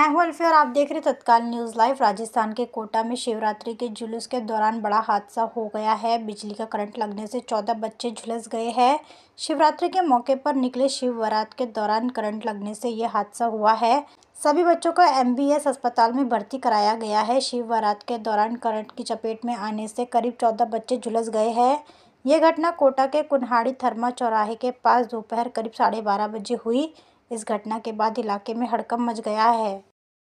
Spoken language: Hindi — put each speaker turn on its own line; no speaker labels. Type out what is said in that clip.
मैं हूं और आप देख रहे तत्काल न्यूज़ लाइव राजस्थान के कोटा में शिवरात्रि के जुलूस के दौरान बड़ा हादसा हो गया है बिजली का करंट लगने से चौदह बच्चे झुलस गए हैं शिवरात्रि के मौके पर निकले शिव बरात के दौरान करंट लगने से ये हादसा हुआ है सभी बच्चों को एमबीएस अस्पताल में भर्ती कराया गया है शिव बरात के दौरान करंट की चपेट में आने से करीब चौदह बच्चे झुलस गए हैं ये घटना कोटा के कुन्हाड़ी थर्मा चौराहे के पास दोपहर करीब साढ़े बारह बजे हुई इस घटना के बाद इलाके में हड़कम मच गया है